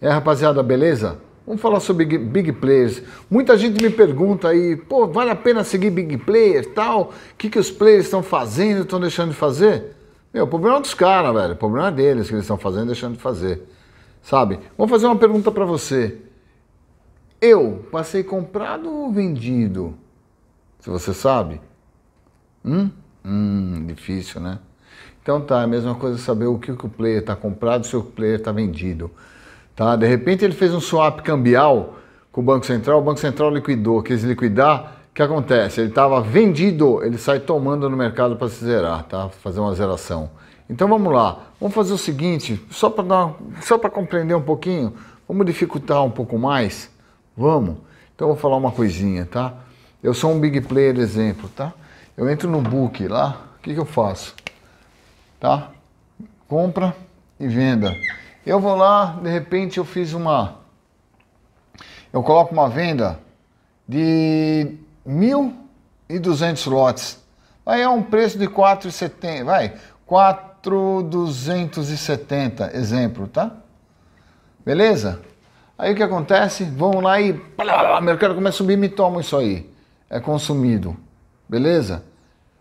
É, rapaziada, beleza? Vamos falar sobre big players. Muita gente me pergunta aí, pô, vale a pena seguir big player tal? O que, que os players estão fazendo, estão deixando de fazer? Meu, o problema é dos caras, velho. O problema é deles que eles estão fazendo e deixando de fazer. Sabe? Vamos fazer uma pergunta para você. Eu passei comprado ou vendido? Se você sabe. Hum? Hum, difícil, né? Então tá, é a mesma coisa saber o que, que o player está comprado e se o player está vendido. Tá? De repente ele fez um swap cambial com o Banco Central, o Banco Central liquidou, quis liquidar, o que acontece? Ele estava vendido, ele sai tomando no mercado para se zerar, tá? fazer uma zeração. Então vamos lá, vamos fazer o seguinte, só para compreender um pouquinho, vamos dificultar um pouco mais? Vamos? Então eu vou falar uma coisinha, tá? Eu sou um big player, exemplo, tá? Eu entro no book lá, o que, que eu faço? Tá? Compra e venda. Eu vou lá, de repente eu fiz uma. Eu coloco uma venda de 1.200 lotes. Aí é um preço de 4,70, vai, 4,270, exemplo, tá? Beleza? Aí o que acontece? Vão lá e o mercado começa a subir, me toma isso aí. É consumido. Beleza?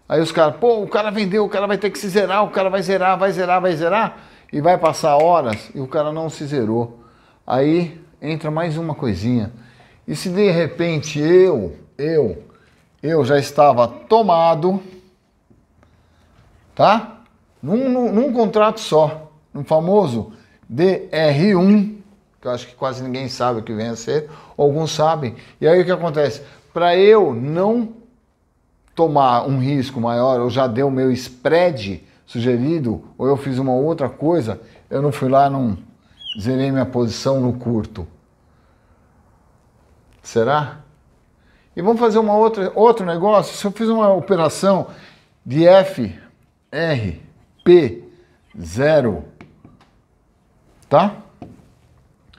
Aí os caras, pô, o cara vendeu, o cara vai ter que se zerar, o cara vai zerar, vai zerar, vai zerar e vai passar horas e o cara não se zerou. Aí entra mais uma coisinha. E se de repente eu, eu, eu já estava tomado, tá? Num, num, num contrato só, no famoso DR1, que eu acho que quase ninguém sabe o que vem a ser, alguns sabem. E aí o que acontece? Para eu não tomar um risco maior, eu já dei o meu spread, sugerido ou eu fiz uma outra coisa, eu não fui lá, não zerei minha posição no curto. Será? E vamos fazer uma outra, outro negócio. Se eu fiz uma operação de F, R, P, 0, tá?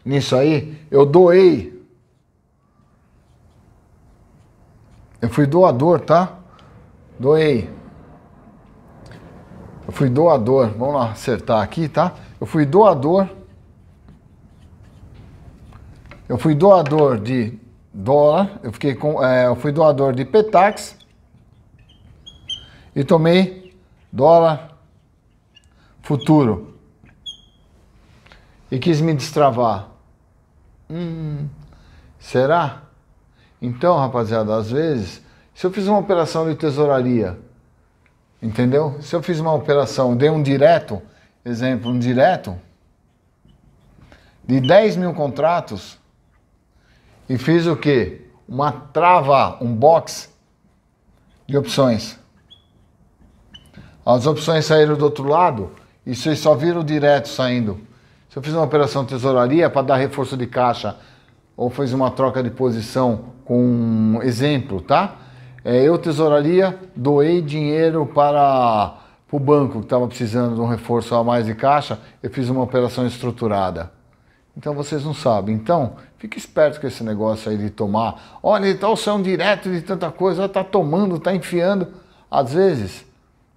Nisso aí, eu doei. Eu fui doador, tá? Doei. Eu fui doador, vamos lá acertar aqui, tá? Eu fui doador. Eu fui doador de dólar, eu fiquei com, é, eu fui doador de petax e tomei dólar futuro e quis me destravar. Hum, será? Então, rapaziada, às vezes, se eu fiz uma operação de tesouraria Entendeu? Se eu fiz uma operação, dei um direto, exemplo, um direto, de 10 mil contratos, e fiz o quê? Uma trava, um box de opções. As opções saíram do outro lado e vocês só viram direto saindo. Se eu fiz uma operação tesouraria para dar reforço de caixa ou fiz uma troca de posição com um exemplo, tá? É, eu, tesouraria, doei dinheiro para o banco que estava precisando de um reforço a mais de caixa, eu fiz uma operação estruturada. Então vocês não sabem. Então, fique esperto com esse negócio aí de tomar. Olha, ele tá o são direto de tanta coisa, está tomando, está enfiando. Às vezes,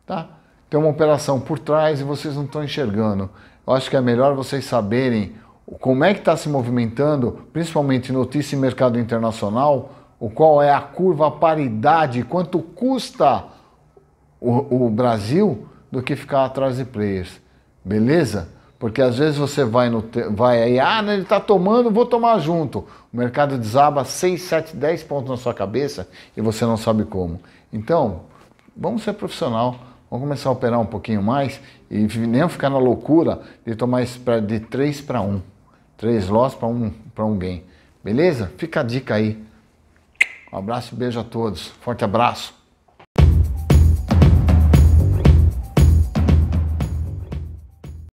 tá? Tem uma operação por trás e vocês não estão enxergando. Eu acho que é melhor vocês saberem como é que está se movimentando, principalmente notícia e mercado internacional, o qual é a curva paridade, quanto custa o, o Brasil, do que ficar atrás de players. Beleza? Porque às vezes você vai, no, vai aí, ah, né, ele está tomando, vou tomar junto. O mercado desaba 6, 7, 10 pontos na sua cabeça e você não sabe como. Então, vamos ser profissional, vamos começar a operar um pouquinho mais e nem ficar na loucura de tomar spread de 3 para 1. 3 losses para um, pra um gain. Beleza? Fica a dica aí. Um abraço e beijo a todos. Forte abraço.